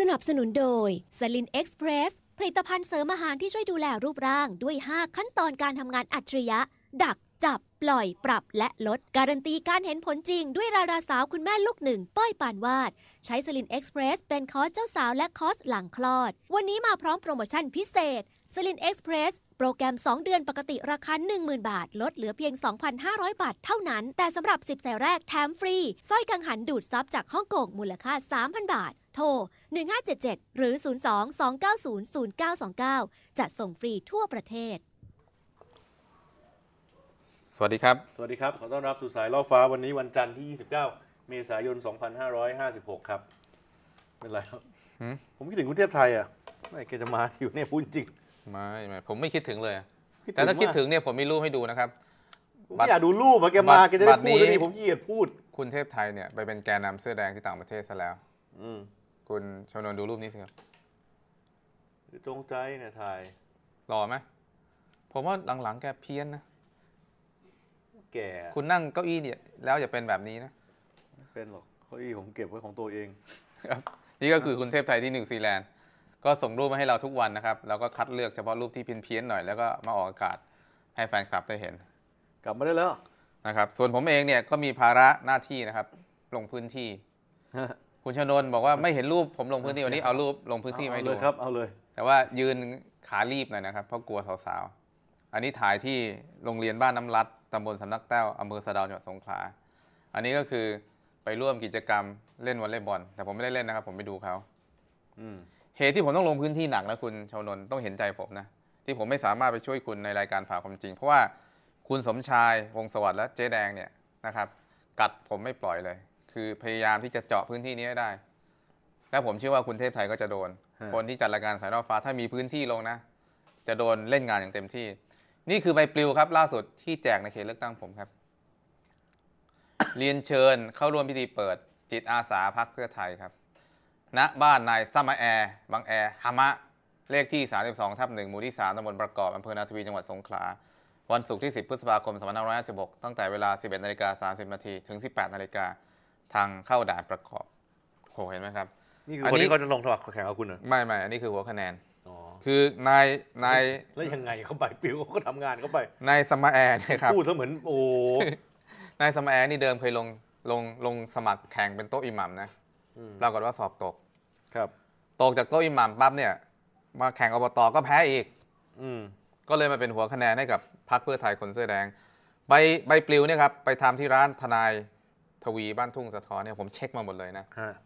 สนับสนุนโดยสลินเอ็กซ์เพรสผลิตภัณฑ์เสริมอาหารที่ช่วยดูแลรูปร่างด้วย 5 ขั้นตอนการทำงานอัจฉริยะ ดักจับปล่อยปรับและลด การันตีการเห็นผลจริงด้วยราราสาวคุณแม่ลูกหนึ่งป้อยปานวาด ใช้สลินเอ็กซ์เพรสเป็นคอสเจ้าสาวและคอสหลังคลอด วันนี้มาพร้อมโปรโมชั่นพิเศษสลินเอ็กซ์เพรสโปรแกรม 2 เดือนปกติราคา10,000 บาท ลดเหลือเพียง 2,500บาทเท่านั้น แต่สำหรับ 10สายแรกแถมฟรีสร้อยกังหันดูดซับจากฮ่องกงมูลค่า 3,000 บาทโทร 1577 หรือ 02-290-0929จะส่งฟรีทั่วประเทศ สวัสดีครับ สวัสดีครับ ขอต้อนรับสู่สายล่อฟ้าวันนี้วันจันทร์ที่ 29 เมษายน 2556 ครับ เป็นไรครับ ผมคิดถึงคุณเทพไทยอ่ะ ไม่แกจะมาอยู่เนี่ยพูดจริงไม่ไม่ ผมไม่คิดถึงเลย แต่ถ้าคิดถึงเนี่ยผมมีรูปให้ดูนะครับผมอยากดูรูปอาแกมา แกจะได้พูดเลยผมขี้เกียจพูด คุณเทพไทยเนี่ยไปเป็นแกนนำเสื้อแดงที่ต่างประเทศซะแล้ว อืคุณชวนนดูรูปนี้สิครับหรือจงใจเนี่ยถ่ายหล่อไหม ผมว่าหลังๆแกเพี้ยนนะ แก่คุณนั่งเก้าอี้เนี่ยแล้วอย่าเป็นแบบนี้นะ เป็นหรอกเก้าอี้ผมเก็บไว้ของตัวเอง ครับ นี่ก็คือคุณเทพไทยที่หนึ่งซีแลนด์ ก็ส่งรูปมาให้เราทุกวันนะครับเราก็คัดเลือกเฉพาะรูปที่เพี้ยนนหน่อยแล้วก็มาออกอากาศให้แฟนคลับได้เห็น กลับมาได้แล้วนะครับ ส่วนผมเองเนี่ยก็มีภาระหน้าที่นะครับ ลงพื้นที่คุณชนนบอกว่าไม่เห็นรูปผมลงพื้นที่วันนี้เอารูปลงพื้นที่ไม่ดูเลยครับ เอาเลย แต่ว่ายืนขารีบหน่อยนะครับ เพราะกลัวสาวๆอันนี้ถ่ายที่โรงเรียนบ้านน้ำรัดตำบลสำนักแต้วอำเภอสะดาวจังหวัดสงขลา อันนี้ก็คือไปร่วมกิจกรรมเล่นวอลเลย์บอลแต่ผมไม่ได้เล่นนะครับผมไปดูเขาเหตุที่ผมต้องลงพื้นที่หนักนะคุณชาวนนต้องเห็นใจผมนะที่ผมไม่สามารถไปช่วยคุณในรายการผ่าความจริง เพราะว่าคุณสมชายวงสวัสดิ์และเจ๊แดงเนี่ยนะครับ กัดผมไม่ปล่อยเลยคือพยายามที่จะเจาะพื้นที่นี้ให้ได้ และผมเชื่อว่าคุณเทพไทยก็จะโดน คนที่จัดรายการสายรอฟ้าถ้ามีพื้นที่ลงนะ จะโดนเล่นงานอย่างเต็มที่ นี่คือใบปลิวครับล่าสุดที่แจกในเขตเลือกตั้งผมครับ เรียนเชิญเข้าร่วมพิธีเปิดจิตอาสาพักเพื่อไทยครับ ณ บ้านนายซัมมาแอร์บางแอร์ฮามะ เลขที่32ทับ1หมู่ที่3ตำบลประกอบอำเภอนาทวี จังหวัดสงขลา วันศุกร์ที่ 10พฤษภาคม2556ตั้งแต่เวลา 11นาฬิกา30นาทีถึง 18นาฬิกาทางเข้าด่านประกอบ โหเห็นไหมครับ นี่คือคนที่เขาจะลงสมัครแข่งกับคุณเหรอไม่ไม่ อันนี้คือหัวคะแนนคือนาย นาย แล้วยังไงเขาไปปิวเขาก็ทำงานเขาไป นายสมแอร์นะครับพูดเสมือนโอ้นายสมแอร์นี่เดิมเคยลงลงลงสมัครแข่งเป็นโต๊ะอิหมัมนะปรากฏว่าสอบตก ครับ ตกจากโต๊ะอิหมัมปั๊บเนี่ย มาแข่งอบต ก็แพ้อีกอก็เลยมาเป็นหัวคะแนนให้กับพรรคเพื่อไทยคนเสื้อแดง ใบใบปลิวเนี่ยครับไปทำที่ร้านทนายทวีบ้านทุ่งสะท้อนเนี่ยผมเช็คมาหมดเลยนะ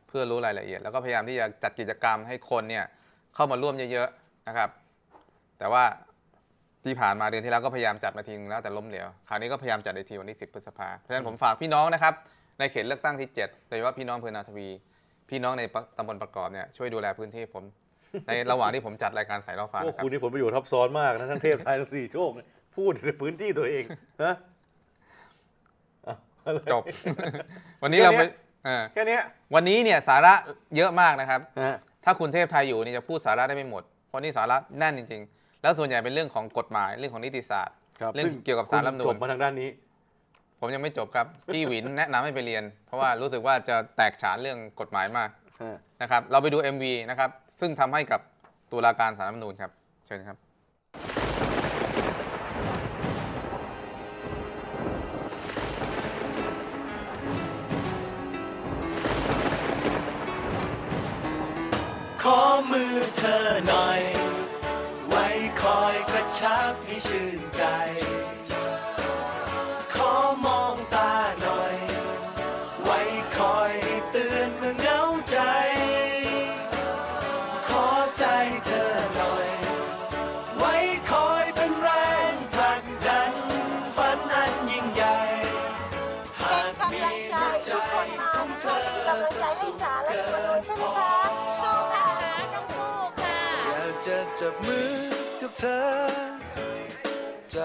เพื่อรู้รายละเอียดแล้วก็พยายามที่จะจัดกิจกรรมให้คนเนี่ยเข้ามาร่วมเยอะๆนะครับ แต่ว่าที่ผ่านมาเดือนที่แล้วก็พยายามจัดมาทีนึงแล้วแต่ล้มเหลวคราวนี้ก็พยายามจัดในทีวันที่10พฤษภาเพราะฉะนั้นผมฝากพี่น้องนะครับ ในเขตเลือกตั้งที่7โดยเฉพาะพี่น้องเพื่อนาทวี พี่น้องในตำบลประกอบเนี่ยช่วยดูแลพื้นที่ผม ในระหว่างที่ผมจัดรายการสายรออฟ้าโอ้คุณนี่ผมไปอยู่ทับซ้อนมากนะทั้งเทพไทยทั้งสี่โชคพูดในพื้นที่ตัวเองนะจบวันนี้เราไป่แค่นี้วันนี้เนี่ยสาระเยอะมากนะครับถ้าคุณเทพไทยอยู่เนี่ยจะพูดสาระได้ไม่หมดเพราะนี่สาระแน่นจริง ๆ แล้วส่วนใหญ่เป็นเรื่องของกฎหมายเรื่องของนิติศาสตร์เรื่องเกี่ยวกับสารรัฐมนูลจบมาทางด้านนี้ ผมยังไม่จบครับ พี่หวินแนะนำให้ไปเรียน เพราะว่ารู้สึกว่าจะแตกฉานเรื่องกฎหมายมากนะครับเราไปดู MV นะครับซึ่งทำให้กับตุลาการสารรัฐมนูลครับ เชิญครับมือเธอหน่อยไว้คอยกระชับให้ชื่นใจ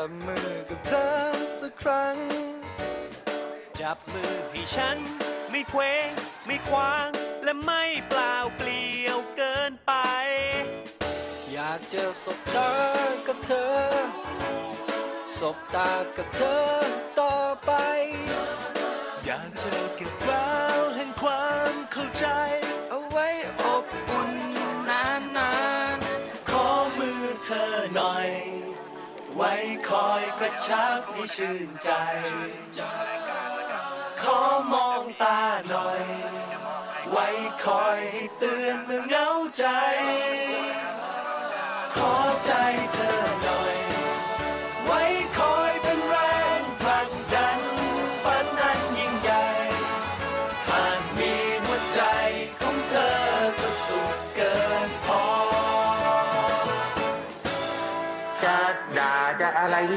บมือกับเธอสักครั้ง จับมือให้ฉันไม่เคว้งไม่คว้างและไม่เปล่าเปลี่ยวเกินไป อยากเจอสบตากับเธอ สบตากับเธอต่อไป อยากเจอเก็บแววแห่งความเข้าใจ เอาไว้อบอุ่นนานๆขอมือเธอหน่อยไว้คอยกระชับให้ชื่นใจ ขอมองตาหน่อย ไว้คอยให้เตือนเมื่อเหงาใจ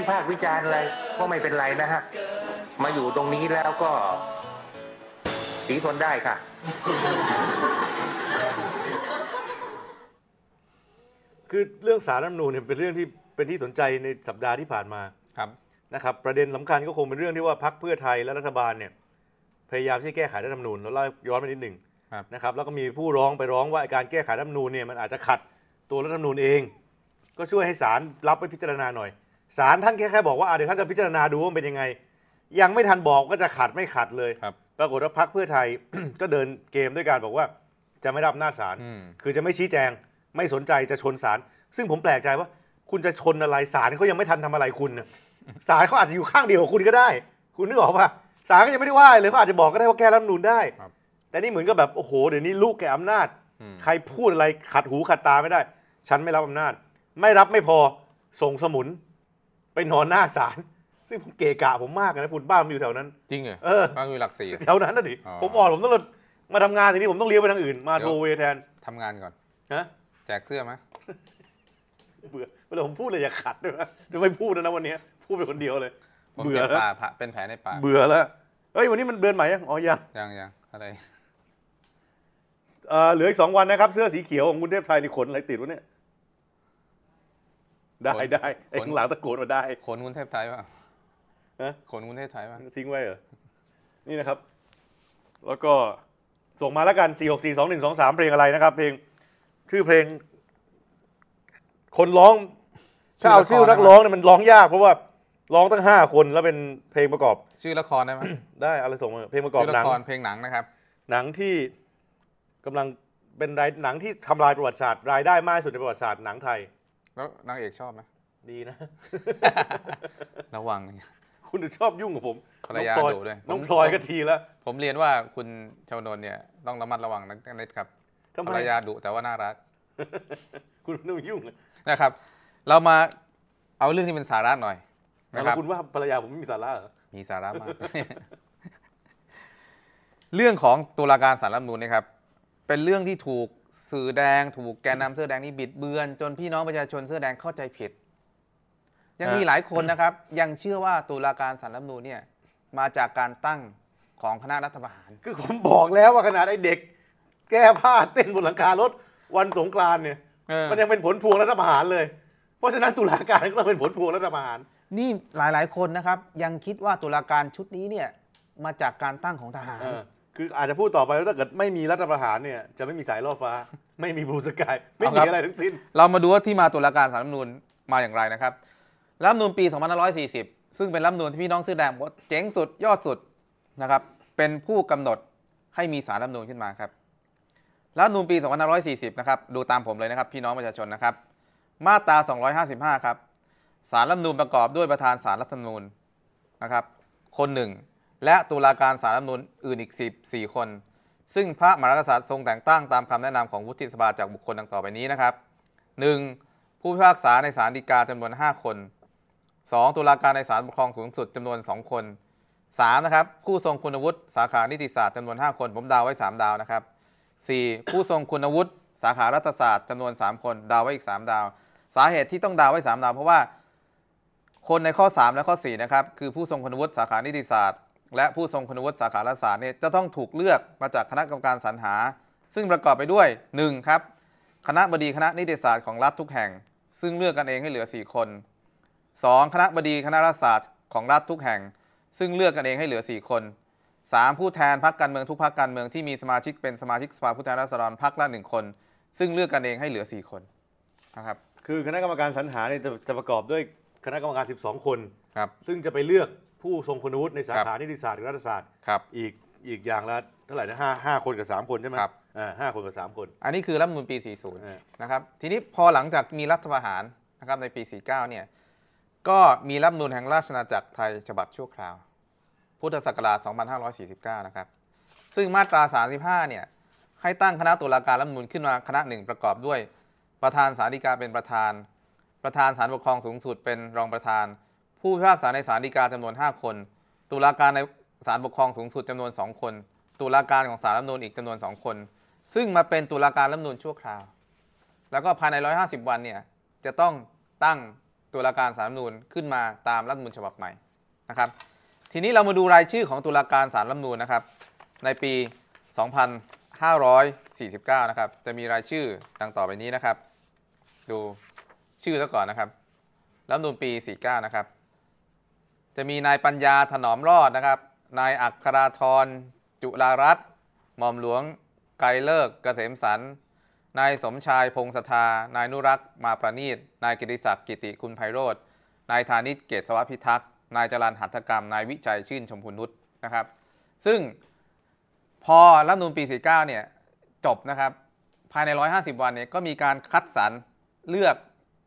พากษ์วิจารณ์อะไรก็ไม่เป็นไรนะฮะ มาอยู่ตรงนี้แล้วก็สีทนได้ค่ะ คือเรื่องสารรัฐมนูลเนี่ยเป็นเรื่องที่เป็นที่สนใจในสัปดาห์ที่ผ่านมา ครับ นะครับ ประเด็นสำคัญก็คงเป็นเรื่องที่ว่าพรรคเพื่อไทยและรัฐบาลเนี่ย พยายามที่จะแก้ไขรัฐธรรมนูญเราเล่าย้อนไปนิดหนึ่งครับ นะครับ แล้วก็มีผู้ร้องไปร้องว่า การแก้ไขรัฐธรรมนูญเนี่ยมันอาจจะขัดตัวรัฐธรรมนูญเอง ก็ช่วยให้ศาลรับไปพิจารณาหน่อยศาลท่านแค่แค่บอกว่าเดี๋ยวท่านจะพิจารณาดูว่าเป็นยังไง ยังไม่ทันบอกก็จะขัดไม่ขัดเลยรปรากฏว่าพักเพื่อไทยก็เดินเกมด้วยการบอกว่า จะไม่รับหน้าศาลคือจะไม่ชี้แจง ไม่สนใจจะชนศาลซึ่งผมแปลกใจว่าคุณจะชนอะไรศาลเขายังไม่ทันทำอะไรคุณศาลเขาอาจจะอยู่ข้างเดียวคุณก็ได้ คุณนึกออกปะศาลก็ยังไม่ได้ว่าเลยเขาอาจจะบอกก็ได้ว่าแก้รัฐมนูนได้แต่นี่เหมือนกับแบบโอ้โหเดี๋ยวนี้ลูกแกอำนาจ ใครพูดอะไรขัดหูขัดตาไม่ได้ ฉันไม่รับอำนาจ ไม่รับไม่พอส่งสมุนไปนอนหน้าศาลซึ่งผมเกะกะผมมากนะคุณบ้านันอยู่แถวนั้น จริงเหรอบ้านอยู่หลักสี่แถวนั้นน่ะดิ ผมออกผมต้องมาทำงานทีนี้ผมต้องเลี้ยวไปทางอื่นมาโทรเวแทนทำงานก่อนฮะแจกเสื้อไหมเบื่อเวลาผมพูดเลยอย่าขัดด้วยนะไม่พูดนะวันนี้พูดไปคนเดียวเลย เบื่อแล้วเป็นแผลในปากเบื่อแล้วเฮ้ยวันนี้มันเดือนใหม่ยังอ๋อยังยังยังอะไรเหลืออีกสองวันนะครับ เสื้อสีเขียวของคุณเทพไทยนี่ขนอะไรติดวะเนี่ยได้ได้ไอ้ข้างหลังตะโกนมาได้ขนกรุงเทพไทยป่ะนะขนกรุงเทพไทยป่ะทิ้งไว้เหรอนี่นะครับ แล้วก็ ส่งมาแล้วกัน 4 6 4 2 1 2 3 เพลงอะไรนะครับ เพลงชื่อเพลงคนร้องถ้าเอาชื่อนักร้องเนี่ยมันร้องยาก เพราะว่าร้องตั้งห้าคนแล้วเป็นเพลงประกอบ ชื่อละครได้ไหมได้อะไรส่งมาเพลงประกอบหนังเพลงหนังนะครับ หนังที่กำลังเป็นรายหนังที่ ทำลายประวัติศาสตร์ รายได้มากสุดในประวัติศาสตร์หนังไทยแล้วนางเอกชอบไหมดีนะ ระวังคุณจะชอบยุ่งกับผม ภรรยาดุด้วย น้องพลอยก็ทีละ ผมเรียนว่าคุณชาวนนเนี่ย ต้องระมัดระวังนักเน็ตครับ ภรรยาดุแต่ว่าน่ารัก คุณนุ่ต้องยุ่งนะครับ เรามาเอาเรื่องที่เป็นสาระหน่อยนะครับคุณว่าภรรยาผมไม่มีสาระเหรอ มีสาระมาก เรื่องของตุลาการสารรัฐมนูลนะครับ เป็นเรื่องที่ถูกสื่อแดงถูกแกนนาเสื้อแดงนี่บิดเบือน จนพี่น้องประชาชนเสื้อแดงเข้าใจผิด ยังมีหลายคนนะครับ ยังเชื่อว่าตุลาการสารรัฐมนูลเนี่ยมาจากการตั้งของคณะรัฐประหาร คือผมบอกแล้วว่าขนาดไอ้เด็กแก้ผ้าเต้นบนหลังคารถวันสงกรานเนี่ยมันยังเป็นผลพวงรัฐประหารเลย เพราะฉะนั้นตุลาการก็ต้องเป็นผลพวงรัฐประหารนี่หลายๆคนนะครับ ยังคิดว่าตุลาการชุดนี้เนี่ยมาจากการตั้งของทหารคืออาจจะพูดต่อไปว่าถ้าเกิดไม่มีรัฐประหารเนี่ย จะไม่มีสายล่อฟ้า ไม่มีบูสกายไม่มีอะไรทั้งสิ้น เรามาดูว่าที่มาตุลาการสารรัฐมนูลมาอย่างไรนะครับ รัฐมนูลปี 2540 ซึ่งเป็นรัฐมนูลที่พี่น้องซื้อแดงวอกเจ๋งสุดยอดสุดนะครับ เป็นผู้กำหนดให้มีสารรัฐมนูลขึ้นมาครับ รัฐมนูลปี 2540 นะครับดูตามผมเลยนะครับ พี่น้องประชาชนนะครับ มาตรา255 ครับสารรัฐมนูลประกอบด้วยประธานสารรัฐมนูลนะครับ คนหนึ่งและตุลาการสารรัฐมนูลอื่นอีก 14 คน ซึ่งพระมหากษัตริย์ทรงแต่งตั้งตามคำแนะนำของวุฒิสภาจากบุคคลดังต่อไปนี้นะครับ 1. ผู้พิพากษาในศาลฎีกาจำนวน 5 คน 2. ตุลาการในศาลปกครองสูงสุดจำนวน 2 คน 3. นะครับผู้ทรงคุณวุฒิสาขา นิติศาสตร์จำนวน 5 คน ผมดาวไว้ 3 ดาวนะครับ 4. ผู้ทรงคุณวุฒิสาขารัฐศาสตร์จำนวน3คนดาวไว้อีก 3 ดาว สาเหตุที่ต้องดาวไว้ 3 ดาวเพราะว่าคนในข้อ 3 และข้อ4นะครับคือผู้ทรงคุณวุฒิสาขานิติศาสตร์และผู้ทรงคุณวุฒิสาขารัฐศาสตร์เนี่ยจะต้องถูกเลือกมาจากคณะกรรมการสรรหา ซึ่งประกอบไปด้วย 1ครับคณะบดีคณะนิติศาสตร์ของรัฐทุกแห่ง ซึ่งเลือกกันเองให้เหลือ 4 คน 2. คณะบดีคณะรัฐศาสตร์ของรัฐทุกแห่ง ซึ่งเลือกกันเองให้เหลือ 4 คน 3. ผู้แทนพรรคการเมืองทุกพรรคการเมืองที่มีสมาชิกเป็นสมาชิกสภาผู้แทนราษฎรพรรคละหนึ่งคนซึ่งเลือกกันเองให้เหลือ 4 คนนะครับคือคณะกรรมการสรรหาเนี่ยจะจะประกอบด้วยคณะกรรมการ 12 คนครับซึ่งจะไปเลือกผู้ทรงคุณวุฒิในสาขา นิติศาสตร์หรือรัฐศาสตร์ครับอีกอีกอย่างละเท่าไหร่นะห้าห้าคนกับสามคนใช่ไหมครับอ่าห้าคนกับสามคน อันนี้คือรัฐมนูลปีสี่ศูนย์นะครับทีนี้พอหลังจากมีรัฐประหารนะครับในปีสี่เก้าเนี่ยก็มีรัฐมนูลแห่งราชอาณาจักรไทยฉบับชั่วคราว พุทธศักราช 2549 นะครับ ซึ่งมาตรา 35เนี่ยให้ตั้งคณะตุลาการรัฐมนูลขึ้นมาคณะหนึ่งประกอบด้วย ประธานสาธิกาเป็นประธาน ประธานศาลปกครองสูงสุดเป็นรองประธานผู้พิพากษาในศาลฎีกาจำนวน 5 คน ตุลาการในศาลปกครองสูงสุดจำนวน 2 คน ตุลาการของศาลรัฐมนูลอีกจำนวน 2 คน ซึ่งมาเป็นตุลาการรัฐมนูลชั่วคราว แล้วก็ภายใน 150 วันเนี่ยจะต้องตั้งตุลาการศาลรัฐมนูลขึ้นมาตามรัฐมนูลฉบับใหม่นะครับ ทีนี้เรามาดูรายชื่อของตุลาการศาลรัฐมนูลนะครับ ในปี 2549นะครับจะมีรายชื่อดังต่อไปนี้นะครับ ดูชื่อแล้วก่อนนะครับรัฐมนูลปี 49 นะครับจะมีนายปัญญาถนอมรอดนะครับ นายอัคราธรจุลารัตน์หม่อมหลวงไกลเลิกเกษมสัน นายสมชายพงศธานายนุรักษ์มาประณีตนายกิติศักดิ์กิติคุณไพโรธนายธานิตเกศสวัสพิทักษ์นายจรันหัตถกรรมนายวิจัยชื่นชมพูนุชนะครับ ซึ่งพอรัฐนูนปี 49 เนี่ยจบนะครับภายใน 150 วันเนี่ยก็มีการคัดสรรเลือก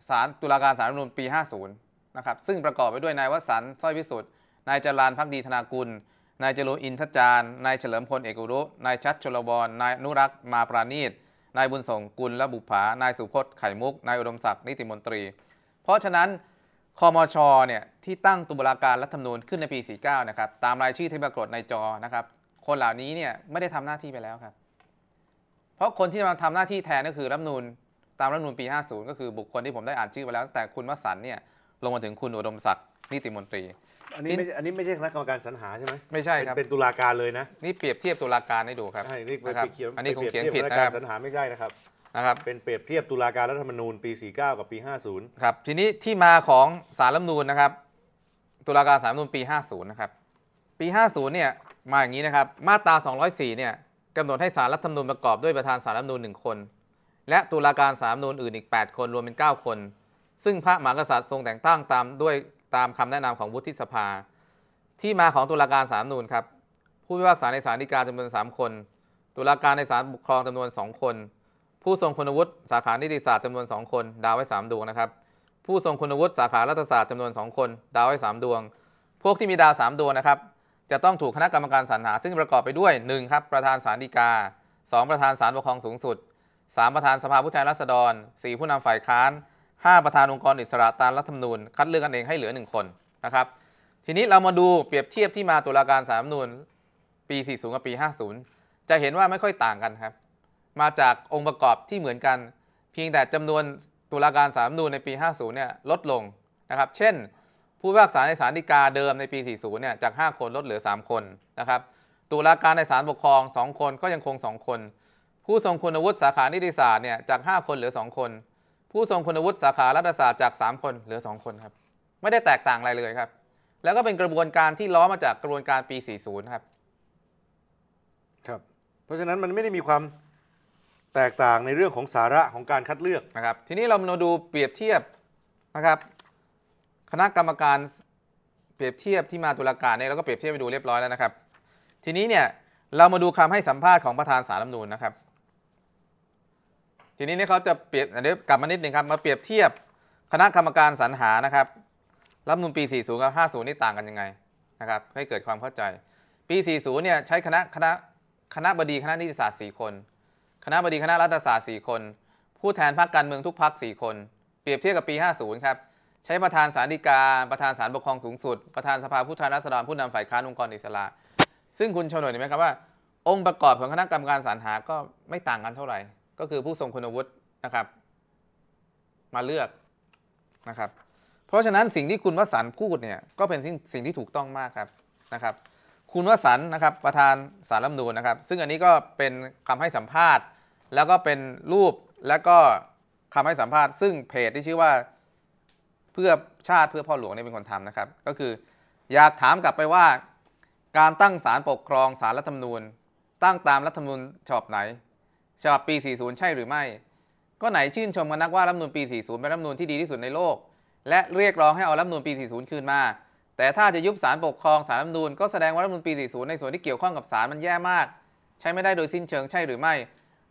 สารตุลาการสารรัฐนูนปี 50ะครับซึ่งประกอบไปด้วยนายวสัน์สร้อยพิสุทธิ์ นายจรานพักดีธนากุล นายจรูอินทจารนายเฉลิมพลเอกุรุนายชัดชลบรนายนุรักษ์มาปราณีต นายบุญส่งกุลและบุภานายสุพจน์ไข่มุก นายอุดมศักดิ์นิติมนตรี เพราะฉะนั้นคอมชเนี่ยที่ตั้งตุลาการรัฐธรรมนูญขึ้นในปี 49 นะครับตามรายชื่อที่ปรากฏในจอ นะครับคนเหล่านี้เนี่ยไม่ได้ทำหน้าที่ไปแล้วครับเพราะคนที่มาทำหน้าที่แทนก็คือรัฐธรรมนูญตามรัฐธรรมนูญปี 50 ก็คือบุคคลที่ผมได้อ่านชื่อไปแล้วแต่คุณวสันเนี่ยลงมาถึงคุณอุดมศักดิ์นิติมนตรี อันนี้ไม่อันนี้ไม่ใช่คณะกรรมการสรรหา ใช่ไหมไม่ใช่ครับเป็นตุลาการเลยนะ นี่เปรียบเทียบตุลาการให้ดูครับ ใช่ นี่เปเทียบอันนี้คงเขียนผิดนะครับสรรหาไม่ใช่นะครับ นะครับ เป็นเปรียบเทียบตุลาการรัฐธรรมนูญ ปี 49 กับปี 50 ครับ ทีนี้ที่มาของสารรัฐธรรมนูญนะครับ ตุลาการสารรัฐธรรมนูญปี 50 นะครับ ปี 50 เนี่ยมาอย่างนี้นะครับ มาตรา 204 เนี่ยกำหนดให้สารรัฐธรรมนูญประกอบด้วยประธานสารรัฐธรรมนูญ1คน และตุลาการสารรัฐธรรมนูญอื่นอีก8 คนรวมเป็น 9 คนซึ่งพระมหากษัตริย์ทรงแต่งตั้งตาม ด้วยตามคำแนะนำของวุฒิสภา ที่มาของตุลาการสารนูนครับผู้พิพากษาในศาลฎีกาจำนวน 3 คน ตุลาการในศาลปกครองจำนวน2คน ผู้ทรงคุณวุฒิสาขานิติศาสตร์จำนวน2คนดาวไว้ 3ดวงนะครับผู้ทรงคุณวุฒิสาขารัฐศาสตร์จำนวน2คนดาวไว้ 3 ดวง พวกที่มีดาว3ดวงนะครับจะต้องถูกคณะกรรมการสรรหา ซึ่งประกอบไปด้วย 1 ครับประธานศาลฎีกา 2 ประธานศาลปกครองสูงสุด 3 ประธานสภาผู้แทนราษฎร 4 ผู้นำฝ่ายค้าน5 ประธานองค์กรอิสระตามรัฐธรรมนูญคัดเลือกกันเองให้เหลือ 1 คนนะครับทีนี้เรามาดูเปรียบเทียบที่มาตุลาการสารรัฐธรรมนูญปี 40 กับปี 50 จะเห็นว่าไม่ค่อยต่างกันครับ มาจากองค์ประกอบที่เหมือนกัน เพียงแต่จำนวนตุลาการสารรัฐธรรมนูญในปี 50เนี่ยลดลงนะครับ เช่นผู้พิพากษาในศาลฎีกาเดิมในปี 40เนี่ยจาก 5 คนลดเหลือ 3 คนนะครับ ตุลาการในศาลปกครอง2คนก็ยังคง2คนผู้ทรงคุณวุฒิสาขานิติศาสตร์เนี่ยจาก5คนเหลือ2คนผู้ทรงคุณวุฒิสาขารัฐศาสตร์จาก 3 คนเหลือ 2 คนครับไม่ได้แตกต่างอะไรเลยครับ แล้วก็เป็นกระบวนการที่ล้อมาจากกระบวนการปี 40ครับครับเพราะฉะนั้นมันไม่ได้มีความแตกต่างในเรื่องของสาระของการคัดเลือกนะครับ ทีนี้เรามาดูเปรียบเทียบนะครับคณะกรรมการเปรียบเทียบที่มาตุลาการเนี่ยเราก็เปรียบเทียบไปดูเรียบร้อยแล้วนะครับ ทีนี้เนี่ยเรามาดูคำให้สัมภาษณ์ของประธานสารรัฐมนูลนะครับทีนี้เนี่ยเขาจะเปรียบเดี๋ยวกลับมานิดหนึ่งครับมาเปรียบเทียบคณะกรรมการสรรหานะครับรัฐมนุนปี 40 กับ 50 นี่ต่างกันยังไงนะครับให้เกิดความเข้าใจปี 40 เนี่ยใช้คณะคณะคณะบดีคณะนิติศาสตร์ 4 คน คณะบดีคณะรัฐศาสตร์ 4 คน ผู้แทนพรรคการเมืองทุกพรรค 4 คน เปรียบเทียบกับปี 50 ครับใช้ประธานสารดีกา ประธานสารปกครองสูงสุดประธานสภาผู้แทนราษฎรผู้นำฝ่ายค้านองค์กรอิสระ ซึ่งคุณชนยเห็นไหมครับว่าองค์ประกอบของคณะกรรมการสรรหาก็ไม่ต่างกันเท่าไหร่ก็คือผู้ทรงคุณวุฒินะครับ มาเลือกนะครับ เพราะฉะนั้นสิ่งที่คุณวสันพูดเนี่ยก็เป็นสิ่งสิ่งที่ถูกต้องมากครับนะครับคุณวสันนะครับประธานสารรัฐมนูลนะครับ ซึ่งอันนี้ก็เป็นคำให้สัมภาษณ์ แล้วก็เป็นรูปแล้วก็คำให้สัมภาษณ์ ซึ่งเพจที่ชื่อว่า เพื่อชาติเพื่อพ่อหลวงเนี่ยเป็นคนทำนะครับ ก็คืออยากถามกลับไปว่า การตั้งสารปกครองสารรัฐมนูญ ตั้งตามรัฐมนูญฉบับไหนฉบับปี 40 ใช่หรือไม่ ก็ไหนชื่นชมกันนักว่ารัฐมนูลปี 40 เป็นรัฐมนูลที่ดีที่สุดในโลก และเรียกร้องให้เอารัฐมนูลปี 40คืนมา แต่ถ้าจะยุบศาลปกครองศาลรัฐมนูลก็แสดงว่ารัฐมนูลปี 40 ในส่วนที่เกี่ยวข้องกับศาลมันแย่มากใช้ไม่ได้โดยสิ้นเชิงใช่หรือไม่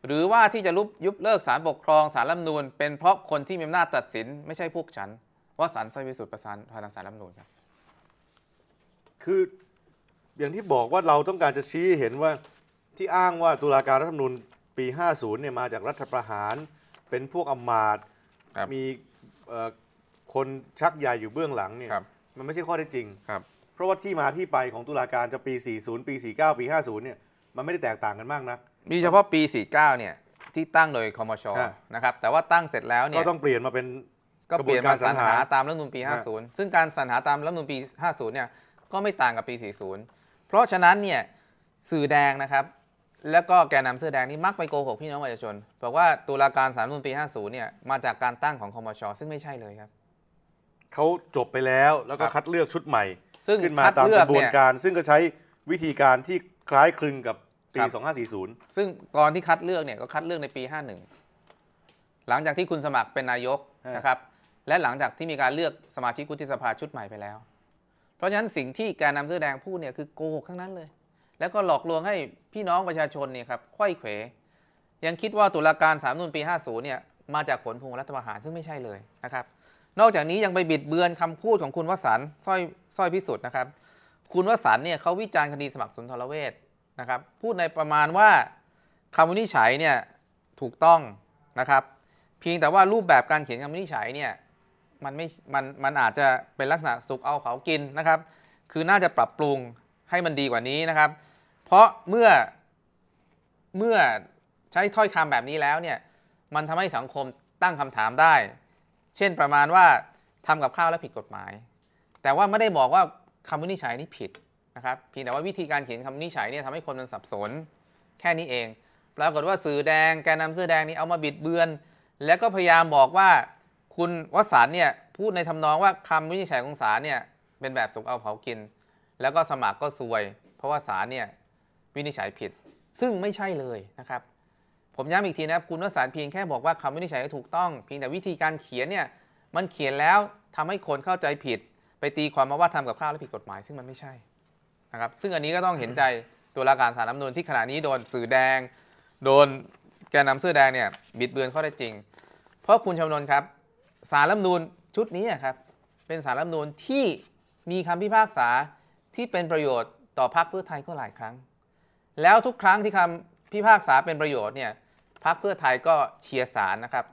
หรือว่าที่จะลุบยุบเลิกศาลปกครองศาลรัฐมนูลเป็นเพราะคนที่มีอำนาจตัดสินไม่ใช่พวกฉัน ว่าศาลสซวิสุทธิ์ประสานทางศาลรัฐมนูลครับคืออย่างที่บอกว่าเราต้องการจะชี้เห็นว่าที่อ้างว่าตุลาการรัฐธรรมนูญปี 50 เนี่ย มาจากรัฐประหาร เป็นพวกอมาตะมีคนชักใหญ่อยู่เบื้องหลังเนี่ย มันไม่ใช่ข้อได้จริงครับเพราะว่าที่มาที่ไปของตุลาการจะปี 40 ปี 49 ปี 50 เนี่ย มันไม่ได้แตกต่างกันมากนัก มีเฉพาะปี 49 เนี่ยที่ตั้งโดยคอมชฮนะครับ แต่ว่าตั้งเสร็จแล้วเนี่ย ก็ต้องเปลี่ยนมาเป็นก็เปลี่ยนมาระบวนการสรรหาตามรัฐมนุนปี 50 ซึ่งการสรรหาตามรัฐมนุนปี 50 เนี่ย ก็ไม่ต่างกับปี 40 เพราะฉะนั้นเนี่ยสื่อแดงนะครับแล้วก็แกนำเสื้อแดงนี่มักไปโกหกพี่น้องประชาชนบอกว่าตุลาการสารรัฐมนุนปี50 เนี่ยมาจากการตั้งของคอมช ซึ่งไม่ใช่เลยครับเขาจบไปแล้วแล้วก็คัดเลือกชุดใหม่ซึ่งขึ้นมาตามกระบวนการซึ่งก็ใช้วิธีการที่คล้ายคลึงกับปี 2540 ซึ่งตอนที่คัดเลือกเนี่ยก็คัดเลือกในปี 51 หลังจากที่คุณสมัครเป็นนายกนะครับ และหลังจากที่มีการเลือกสมาชิกวุฒิสภาชุดใหม่ไปแล้ว เพราะฉะนั้นสิ่งที่แกนํำเสื้อแดงพูดเนี่ยคือโกหกทั้งนั้นเลยแล้วก็หลอกลวงให้พี่น้องประชาชนเนี่ยครับไข้เขวยังคิดว่าตุลาการสามนุนปี 50เนี่ยมาจากผลพวงรัฐประหารซึ่งไม่ใช่เลยนะครับ นอกจากนี้ยังไปบิดเบือนคำพูดของคุณวสันต์สร้อยสร้อยพิสุทธิ์นะครับ คุณวสันต์เนี่ยเขาวิจารณ์คดีสมัครสุนทรเวชนะครับ พูดในประมาณว่าคำวินิจฉัยเนี่ยถูกต้องนะครับ เพียงแต่ว่ารูปแบบการเขียนคำวินิจฉัยเนี่ยมันไม่มันมันอาจจะเป็นลักษณะสุกเอาเขากินนะครับ คือน่าจะปรับปรุงให้มันดีกว่านี้นะครับเพราะเมื่อเมื่อใช้ถ้อยคำแบบนี้แล้วเนี่ยมันทำให้สังคมตั้งคำถามได้ เช่นประมาณว่าทำกับข้าวแล้วผิดกฎหมาย แต่ว่าไม่ได้บอกว่าคำวินิจฉัยนี้ผิดนะครับเพียงแต่ว่าวิธีการเขียนคำวินิจฉัยเนี่ยทำให้คนมันสับสน แค่นี้เองปรากฏว่าสื่อแดงแกนำเสื้อแดงนี้เอามาบิดเบือน แล้วก็พยายามบอกว่าคุณวสันเนี่ยพูดในทำนองว่าคำวินิจฉัยของศาลเนี่ยเป็นแบบสุกเอาเผากิน แล้วก็สมัครก็ซวย เพราะว่าศาลเนี่ยวินิจฉัยผิด ซึ่งไม่ใช่เลยนะครับ ผมย้ำอีกทีนะครับ คุณวสารเพียงแค่บอกว่าคำวินิจฉัยถูกต้อง เพียงแต่วิธีการเขียนเนี่ย มันเขียนแล้วทำให้คนเข้าใจผิด ไปตีความมาว่าทำกับข้าวแล้วผิดกฎหมาย ซึ่งมันไม่ใช่นะครับ ซึ่งอันนี้ก็ต้องเห็นใจตัวลาการสารน้ำนูลที่ขณะนี้โดน สื่อแดง โดนแกนำเสื้อแดงเนี่ยบิดเบือนข้อได้จริง เพราะคุณชำนนครับสารน้ำนูลชุดนี้ครับเป็นสารน้ำนูลที่มีคำพิพากษาที่เป็นประโยชน์ต่อพรรคเพื่อไทยก็หลายครั้งแล้วทุกครั้งที่คำพิพากษาเป็นประโยชน์เนี่ยพักเพื่อไทยก็เชียร์ศาลนะครับ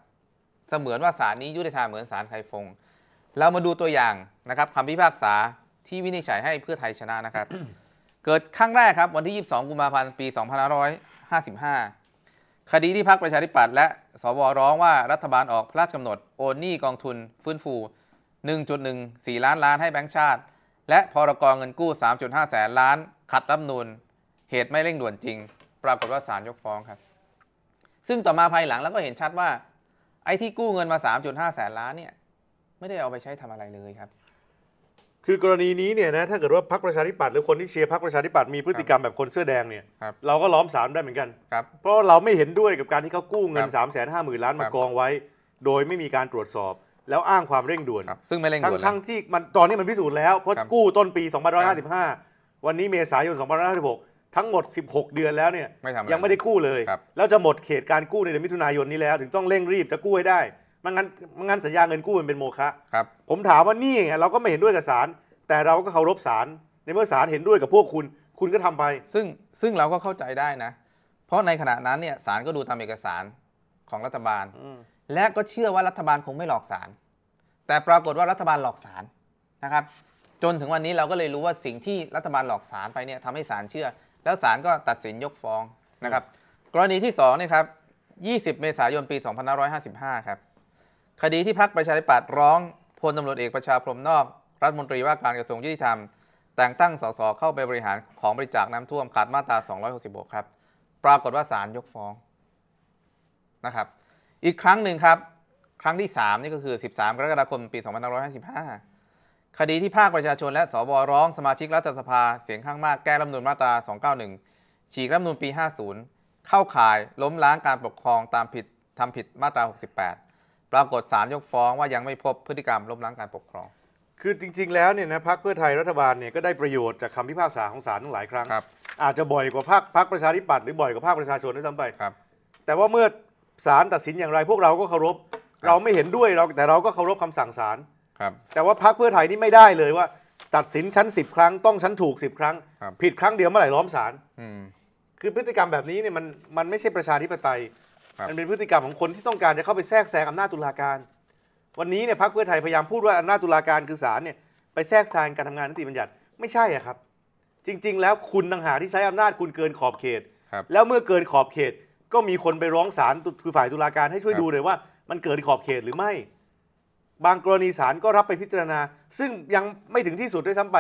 เสมือนว่าศาลนี้ยุติธรรมเหมือนศาลไคฟง เรามาดูตัวอย่างนะครับคำพิพากษาที่วินิจฉัยให้เพื่อไทยชนะนะครับ เกิดครั้งแรกครับวันที่ 22 กุมภาพันธ์ปี2555 คดีที่พักประชาธิปัตย์และสวร้องว่ารัฐบาลออกพระราชกำหนดโอนหนี้กองทุน ฟื้นฟู 1.14 ล้านล้านให้แบงก์ชาติ และพรกองเงินกู้ 3.5 แสนล้านขัดรัฐนูลเหตุไม่เร่งด่วนจริงปรากฏว่าศาลยกฟ้องครับ ซึ่งต่อมาภายหลังแล้วก็เห็นชัดว่าไอ้ที่กู้เงินมา 3.5แสนล้านเนี่ยไม่ได้เอาไปใช้ทำอะไรเลยครับ คือกรณีนี้เนี่ยนะถ้าเกิดว่าพรรคประชาธิปัตย์หรือคนที่เชียร์พรรคประชาธิปัตย์มีพฤติกรรมแบบคนเสื้อแดงเนี่ย เราก็ล้อมศาลได้เหมือนกัน เพราะเราไม่เห็นด้วยกับการที่เขากู้เงิน3ามแสนห้าหมื่นล้านมากองไว้ โดยไม่มีการตรวจสอบ แล้วอ้างความเร่งด่วนซึ่งไม่เร่งด่วนทั้งที่มันตอนนี้มันพิสูจน์แล้วเพราะกู้ต้นปี2555 วันนี้เมษายน2556ทั้งหมด 16 เดือนแล้วเนี่ยไม่ทำยังไม่ได้กู้เลยแล้วจะหมดเขตการกู้ในเดือนมิถุนายนนี้แล้ว ถึงต้องเร่งรีบจะกู้ให้ได้มม่งั้นมั่งั้นสัญญาเงินกู้มันเป็นโมฆะครับ ผมถามว่านี่ไงเราก็ไม่เห็นด้วยกับศาลแต่เราก็เคารพศาลในเมื่อศาลเห็นด้วยกับพวกคุณคุณก็ทำไป ซึ่งซึ่งเราก็เข้าใจได้นะเพราะในขณะนั้นเนี่ยศาลก็ดูตามเอกสารของรัฐบาลและก็เชื่อว่ารัฐบาลคงไม่หลอกศาลแต่ปรากฏว่ารัฐบาลหลอกศาลนะครับ จนถึงวันนี้เราก็เลยรู้ว่าสิ่งที่รัฐบาลหลอกศาลไปเนี่ยทำให้ศาลเชื่อแล้วศาลก็ตัดสินยกฟ้อง นะครับ กรณีที่ 2 นี่ครับ 20 เมษายนปี2555 ครับ คดีที่พักประชาธิปัตย์ร้องพลตำรวจเอกประชาพรมนอก รัฐมนตรีว่าการกระทรวงยุติธรรม แต่งตั้งสสเข้าไปบริหารของบริจาคน้ำท่วมขาดมาตรา 266 ครับ ปรากฏว่าศาลยกฟ้อง นะครับ อีกครั้งหนึ่งครับ ครั้งที่3นี่ก็คือ 13กรกฎาคมปี 2555คดีที่ภาคประชาชนและสวร้อง สมาชิกรัฐสภาเสียงข้างมากแก้รัฐมนูลมาตรา 291 ฉีกรัฐมนูลปี 50 เข้าข่ายล้มล้างการปกครอง ตามผิดทำผิดมาตรา 68 ปรากฏศาลยกฟ้องว่ายังไม่พบพฤติกรรมล้มล้างการปกครอง คือจริงๆ แล้วเนี่ยนะพักเพื่อไทยรัฐบาลเนี่ยก็ได้ประโยชน์จากคำพิพากษาของศาลทั้งหลายครั้งครับ อาจจะบ่อยกว่าพรรคพรรคประชาธิปัตย์หรือบ่อยกว่าพรรคประชาชนด้วยซ้ำไป ครับ แต่ว่าเมื่อศาลตัดสินอย่างไรพวกเราก็เคารพ เราไม่เห็นด้วยเราแต่เราก็เคารพคำสั่งศาลครับแต่ว่าพักเพื่อไทยนี่ไม่ได้เลยว่า ตัดสินชั้นสิบครั้งต้องชั้นถูกสิบครั้ง ผิดครั้งเดียวเมื่อไหร่ล้อมศาลคือพฤติกรรมแบบนี้เนี่ยมันมันไม่ใช่ประชาธิปไตยมันเป็นพฤติกรรมของคนที่ต้องการจะเข้าไปแทรกแซงอำนาจตุลาการ วันนี้เนี่ยพรรคเพื่อไทยพยายามพูดว่าอำนาจตุลาการคือศาลเนี่ยไปแทรกแซงการทำงานนิติบัญญัติไม่ใช่อ่ะครับ จริงๆ แล้วคุณต่างหากที่ใช้อำนาจคุณเกินขอบเขต แล้วเมื่อเกินขอบเขตก็มีคนไปร้องศาลคือฝ่ายตุลาการให้ช่วยดูหน่อยว่ามันเกินขอบเขตหรือไม่บางกรณีศาลก็รับไปพิจารณา ซึ่งยังไม่ถึงที่สุดด้วยซ้ำไป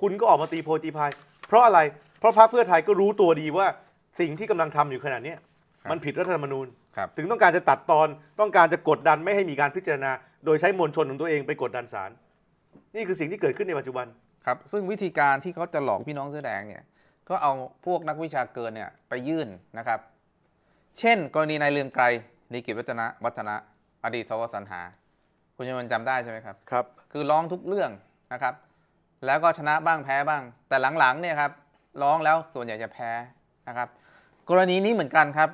คุณก็ออกมาตีโพตีพาย เพราะอะไร เพราะพรรคเพื่อไทยก็รู้ตัวดีว่าสิ่งที่กำลังทำอยู่ขนาดเนี้ มันผิดรัฐธรรมนูญ ถึงต้องการจะตัดตอน ต้องการจะกดดันไม่ให้มีการพิจารณา โดยใช้มวลชนของตัวเองไปกดดันศาลนี่คือสิ่งที่เกิดขึ้นในปัจจุบัน ครับ ซึ่งวิธีการที่เขาจะหลอกพี่น้องเสื้อแดงเนี่ย ก็เอาพวกนักวิชาเกินเนี่ยไปยื่นนะครับ เช่น กรณีนายเรืองไกรในกิจวัฒนะวัฒนะอดีต สวสัญหาคุณยมนจำได้ใช่ไหมครับ ครับ คือร้องทุกเรื่องนะครับ แล้วก็ชนะบ้างแพ้บ้าง แต่หลังๆเนี่ยครับ ร้องแล้วส่วนใหญ่จะแพ้นะครับ กรณีนี้เหมือนกันครับ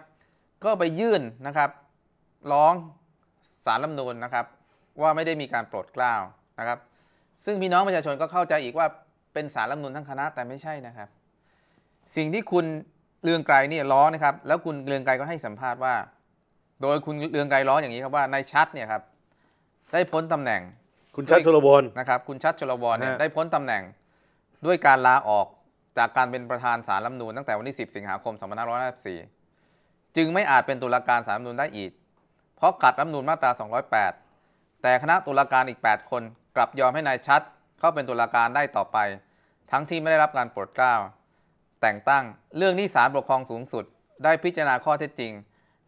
ก็ไปยื่นนะครับ ร้องสารรัฐมนูลนะครับ ว่าไม่ได้มีการโปรดกล้าวนะครับ ซึ่งพี่น้องประชาชนก็เข้าใจอีกว่าเป็นสารรัฐมนูลทั้งคณะแต่ไม่ใช่นะครับ สิ่งที่คุณเรืองไกรเนี่ยร้องนะครับ แล้วคุณเรืองไกรก็ให้สัมภาษณ์ว่า โดยคุณเรืองไกรร้องอย่างนี้ครับว่าในชัดเนี่ยครับได้พ้นตำแหน่ง คุณ ชัดชลบนนะครับคุณชัดชลบนเนี่ยได้พ้นตำแหน่งด้วยการลาออกจากการเป็นประธานสารรัฐมนูลตั้งแต่วันที่10 สิงหาคม2554จึงไม่อาจเป็นตุลาการสารรัฐมนูลได้อีก เพราะขัดรัฐมนูลมาตรา 208 แต่คณะตุลาการอีก 8 คน กลับยอมให้นายชัด เข้าเป็นตุลาการได้ต่อไป ทั้งที่ไม่ได้รับการโปรดเกล้าแต่งตั้งเรื่องที่สารปกครองสูงสุด ได้พิจารณาข้อเท็จจริง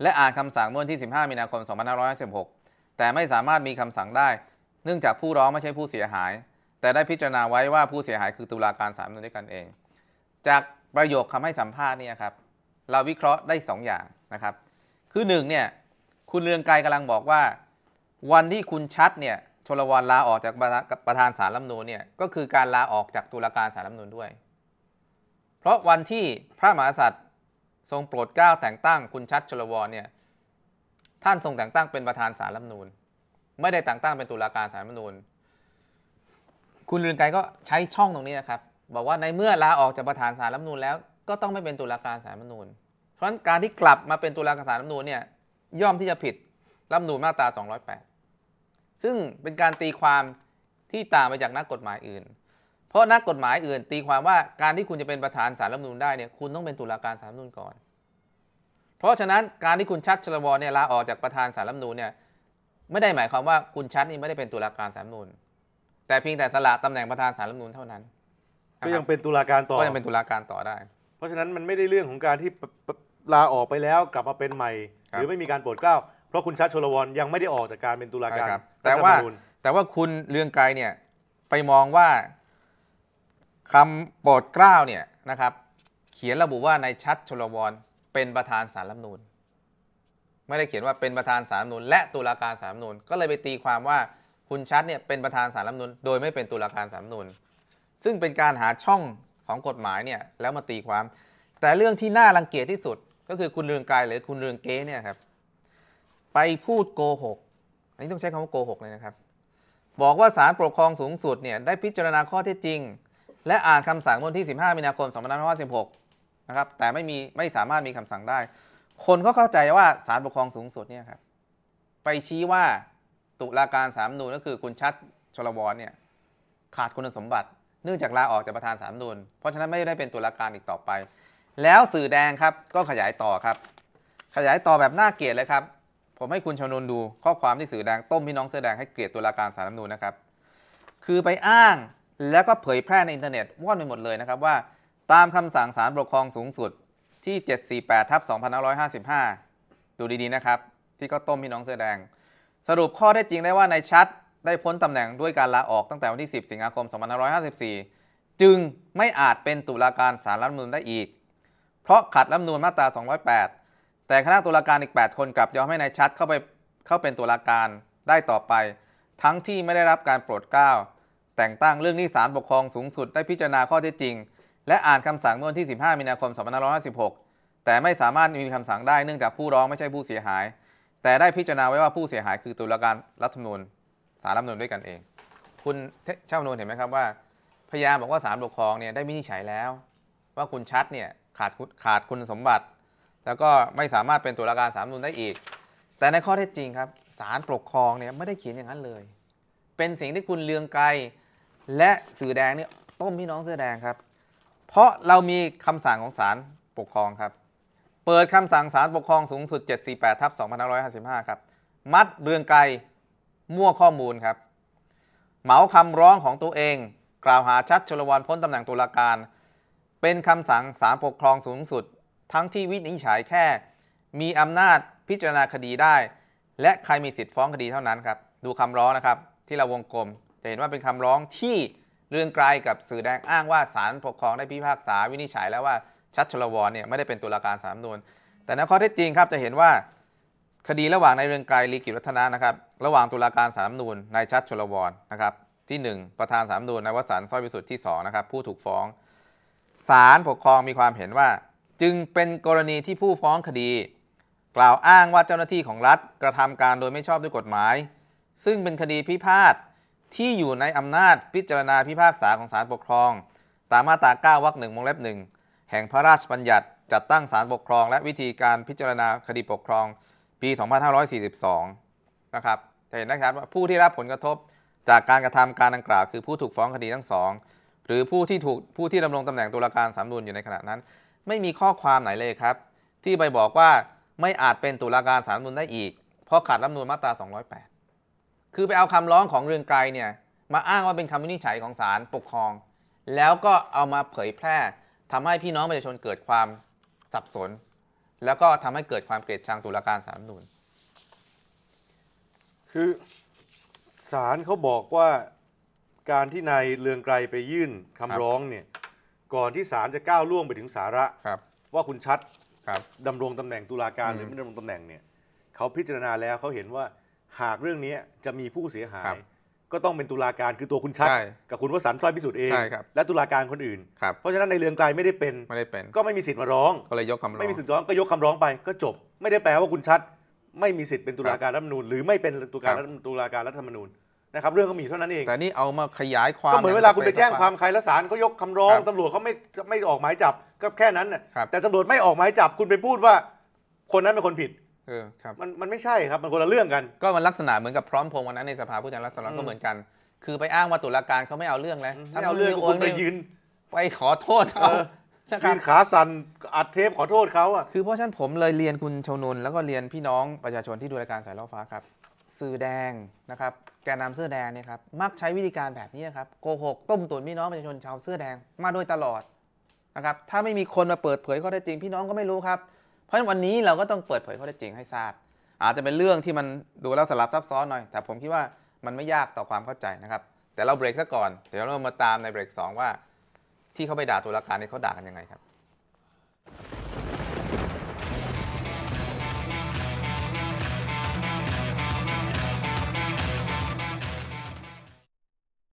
และอ่านคำสั่งเมื่อวันที่15มีนาคม2 5 6 6แต่ไม่สามารถมีคำสั่งได้ เนื่องจากผู้ร้องไม่ใช่ผู้เสียหาย แต่ได้พิจารณาไว้ว่าผู้เสียหายคือตุลาการสามนุนด้วยกันเอง จากประโยคคำให้สัมภาษณ์นี่ครับเราวิเคราะห์ได้2ออย่างนะครับ คือ1เนี่ยคุณเรืองไกรกำาลังบอกว่า วันที่คุณชัดเนี่ยชลวรลาออกจากประธานสารรัฐมนูลเนี่ยก็คือการลาออกจากตุลาการสารรัฐมนูลด้วย เพราะวันที่พระมหากษัตริย์ทรงโปรดเกล้าแต่งตั้ง คุณชัดชลวรเนี่ยท่านทรงแต่งตั้งเป็นประธานสารรัฐมนูลไม่ได้แต่งตั้งเป็นตุลาการสารรัฐมนูลคุณเรืองไกรก็ใช้ช่องตรงนี้นะครับบอกว่าในเมื่อลาออกจากประธานสารรัฐมนูลแล้วก็ต้องไม่เป็นตุลาการสารรัฐมนูลเพราะฉะนั้นการที่กลับมาเป็นตุลาการสารรัฐมนูลเนี่ยย่อมที่จะผิดรัฐมนูลมาตรา 208 ซึ่งเป็นการตีความที่ต่างไปจากนักกฎหมายอื่น เพราะนักกฎหมายอื่น ตีความว่าการที่คุณจะเป็นประธานสารรัฐมนูลได้เนี่ยคุณต้องเป็นตุลาการสารรัฐมนูลก่อนเพราะฉะนั้นการที่คุณชัดชลวรเนี่ยลาออกจากประธานสารรัฐมนูลเนี่ยไม่ได้หมายความว่าคุณชัดนี่ไม่ได้เป็นตุลาการสารรัฐมนูลแต่เพียงแต่สละตำแหน่งประธานสารรัฐมนูลเท่านั้น ก็ยังเป็นตุลาการต่อก็ยังเป็นตุลาการต่อได้ เพราะฉะนั้นมันไม่ได้เรื่องของการที่ลาออกไปแล้ว กลับมาเป็นใหม่ หรือไม่มีการโปรดเกล้า เพราะคุณชัดชลวรยังไม่ได้ออกจากการเป็นตุลาการแต่ว่าแต่ว่าคุณเรืองไกรเนี่ยไปมองว่าคำโปรดเกล้าเนี่ยนะครับ เขียนระบุว่านายชัดชลวรเป็นประธานสารรัฐนูนไม่ได้เขียนว่าเป็นประธานสารรัฐนูนและตุลาการสารรัฐนูนก็เลยไปตีความว่าคุณชัดเนี่ยเป็นประธานสารรัฐนูนโดยไม่เป็นตุลาการสารรัฐนูนซึ่งเป็นการหาช่องของกฎหมายเนี่ย แล้วมาตีความ แต่เรื่องที่น่ารังเกียจที่สุดก็คือคุณเรืองไกยหรือคุณเรืองเก้เนี่ยครับไปพูดโกหกอันนี้ต้องใช้คำว่าโกหกเลยนะครับบอกว่าศาลปกครองสูงสุดเนี่ยได้พิจารณาข้อเท็จจริง และอ่านคำสั่งวันที่ 15มีนาคม2556นะครับแต่ไม่มีไม่สามารถมีคำสั่งได้ คนก็เข้าใจ ว่าศาลปกครองสูงสุดเนี่ยครับไปชี้ว่าตุลาการสามนูนก็คือ คุณชัดชลวรเนี่ยขาดคุณสมบัติ เนื่องจากลาออกจากประธานสามนูนเพราะฉะนั้นไม่ได้เป็นตุลาการอีกต่อไป แล้วสื่อแดงครับก็ขยายต่อครับ ขยายต่อแบบน่าเกลียดเลยครับผมให้คุณชนนดูข้อความที่สื่อแดงต้มพี่น้องเสื้อแดงให้เกลียดตุลาการสารรัฐนูนนะครับ คือไปอ้างแล้วก็เผยแพร่ในอินเทอร์เน็ตว่อนไปหมดเลยนะครับว่าตามคำสั่งศาลปกครองสูงสุดที่ 748ทับ2555 ดูดี ๆ นะครับ ที่ก็ต้มพี่น้องเสื้อแดง สรุปข้อเท็จจริงได้ว่าในชัดได้พ้นตำแหน่งด้วยการลาออกตั้งแต่วันที่ 10 สิงหาคม 2554 จึงไม่อาจเป็นตุลาการศาลรัฐมนูลได้อีก เพราะขัดรัฐมนูลมาตรา208 แต่คณะตุลาการอีก 8 คนกลับยอมให้ในายชัดเข้าไปเข้าเป็นตุลาการได้ต่อไป ทั้งที่ไม่ได้รับการโปรดเกล้าแต่งตั้งเรื่องนี้ศาลปกครองสูงสุด ได้พิจารณาข้อเท็จจริงและอ่านคำสั่งเมื่อวันที่ 15มีนาคม2556 แต่ไม่สามารถมีคำสั่งได้เนื่องจากผู้ร้องไม่ใช่ผู้เสียหาย แต่ได้พิจารณาไว้ว่าผู้เสียหายคือตุลาการรัฐธรรมนูญสารรัฐธรรมนูญด้วยกันเอง คุณเช่านูนเห็นไหมครับว่า พยานบอกว่าสารปกครองเนี่ยได้มินิฉัยแล้ว ว่าคุณชัดเนี่ยขาดขาดคุณสมบัติ แล้วก็ไม่สามารถเป็นตุลาการสารรัฐธรรมนูญได้อีก แต่ในข้อเท็จจริงครับสารปกครองเนี่ยไม่ได้เขียนอย่างนั้นเลยเป็นสิ่งที่คุณเลืองไกล และสื่อแดงเนี่ยต้มพี่น้องเสื้อแดงครับเพราะเรามีคำสั่งของศาลปกครองครับ เปิดคำสั่งศาลปกครองสูงสุด 748ทับ2555 ครับ มัดเรืองไกลมั่วข้อมูลครับ เหมาคำร้องของตัวเอง กล่าวหาชัดชลวรพ้นตำแหน่งตุลาการ เป็นคำสั่งศาลปกครองสูงสุด ทั้งที่วินิจฉัยแค่ มีอำนาจพิจารณาคดีได้ และใครมีสิทธิ์ฟ้องคดีเท่านั้นครับ ดูคำร้องนะครับที่เราวงกลมจะเห็นว่าเป็นคำร้องที่เรื่องไกลกับสื่อแดงอ้างว่าศาลปกครองได้พิพากษาวินิจฉัยแล้วว่าชัดชลวรเนี่ยไม่ได้เป็นตุลาการสารนูนแต่ในข้อเท็จจริงครับจะเห็นว่าคดีระหว่างนายเรืองไกรลีกิรวัฒนานะครับระหว่างตุลาการสารนูนนายชัดชลวรนะครับที่ 1 ประธานสารนูนนายวสันต์สร้อยวิสุทธิ์ที่2นะครับผู้ถูกฟ้องศาลปกครองมีความเห็นว่า จึงเป็นกรณีที่ผู้ฟ้องคดี กล่าวอ้างว่าเจ้าหน้าที่ของรัฐกระทำการโดยไม่ชอบด้วยกฎหมาย ซึ่งเป็นคดีพิพาทที่อยู่ในอำนาจพิจารณาพิพากษาของศาลปกครอง ตามมาตรา 9 วรรคหนึ่งวงเล็บหนึ่งแห่งพระราชบัญญัติจัดตั้งศาลปกครอง และวิธีการพิจารณาคดีปกครองปี 2542 นะครับจะเห็นนะครับว่าผู้ที่รับผลกระทบจากการกระทำการดังกล่าว คือผู้ถูกฟ้องคดีทั้งสองหรือผู้ที่ถูกผู้ที่ดำรงตำแหน่งตุลาการสำนุนอยู่ในขณะนั้น ไม่มีข้อความไหนเลยครับ ที่ไปบอกว่าไม่อาจเป็นตุลาการสำนุนได้อีกเพราะขาดรัฐมนูลมาตรา 208คือไปเอาคำร้องของเรืองไกลเนี่ยมาอ้างว่าเป็นคำวินิจฉัยของศาลปกครอง แล้วก็เอามาเผยแพร่ทำให้พี่น้องประชาชนเกิดความสับสน แล้วก็ทำให้เกิดความเกลียดชังตุลาการสารนูนคือศาลเขาบอกว่าการที่นายเรืองไกลไปยื่นคำร้องเนี่ยก่อนที่ศาลจะก้าวล่วงไปถึงสาระว่าคุณชัดดำรงตำแหน่งตุลาการหรือไม่ดำรงตำแหน่งเนี่ยเขาพิจารณาแล้วเขาเห็นว่าหากเรื่องนี้จะมีผู้เสียหายก็ต้องเป็นตุลาการคือตัวคุณชัดกับคุณวสันต์สร้อยพิสุทธิ์เองและตุลาการคนอื่น เพราะฉะนั้นในเรื่องไกลไม่ได้เป็นไม่ได้เป็นก็ไม่มีสิทธิ์มาร้องก็เลยยกคำร้องไม่มีสิทธิ์ร้องก็ยกคำร้องไป ก็จบไม่ได้แปลว่าคุณชัด ไม่มีสิทธิ์เป็นตุลาการรัฐธรรมนูญหรือไม่เป็นตุลาการรัตุลาการรัฐธรรมนูญนะครับเรื่องก็มีเท่านั้นเองแต่นี่เอามาขยายความก็เหมือนเวลาคุณไปแจ้งความใครแล้วศาลก็ยกคำร้องตำรวจเขาไม่ไม่ออกหมายจับก็แค่นั้นแต่ตำรวจไม่ออกหมายจับคุณไปพูดว่า คนนั้นเป็นคนผิดออครับมันมันไม่ใช่ครับมันคนละเรื่องกันก็มันลักษณะเหมือนกับพร้อมพงวันนั้นในสภาผู้แทนราษฎรก็เหมือนกัน คือไปอ้างว่าตุลาการเขาไม่เอาเรื่องแล้วถ้าเอาเรื่องคนไปยืน ไปขอโทษเขายืนขาสั่นอัดเทปขอโทษเขาอ่ะคือเพราะฉะนั้นผมเลยเรียนคุณชนนแล้วก็เรียนพี่น้องประชาชนที่ดูรายการสายล่อฟ้าครับสื่อแดงนะครับแกนนาเสื้อแดงเนี่ยครับมักใช้วิธีการแบบนี้ครับโกหกต้มตุ๋นพี่น้องประชาชนชาวเสื้อแดงมาโดยตลอดนะครับถ้าไม่มีคนมาเปิดเผยข้อเท็จจริงพี่น้องก็ไม่รู้ครับเพราะฉะนั้นวันนี้เราก็ต้องเปิดเผยข้อเท็จจริงให้ทราบ อาจจะเป็นเรื่องที่มันดูแล้วสลับซับซ้อนหน่อย แต่ผมคิดว่ามันไม่ยากต่อความเข้าใจนะครับ แต่เราเบรกซะก่อน เดี๋ยวเรามาตามในเบรกสองว่า ที่เขาไปด่าตุลาการนี่เขาด่ากันยังไงครับ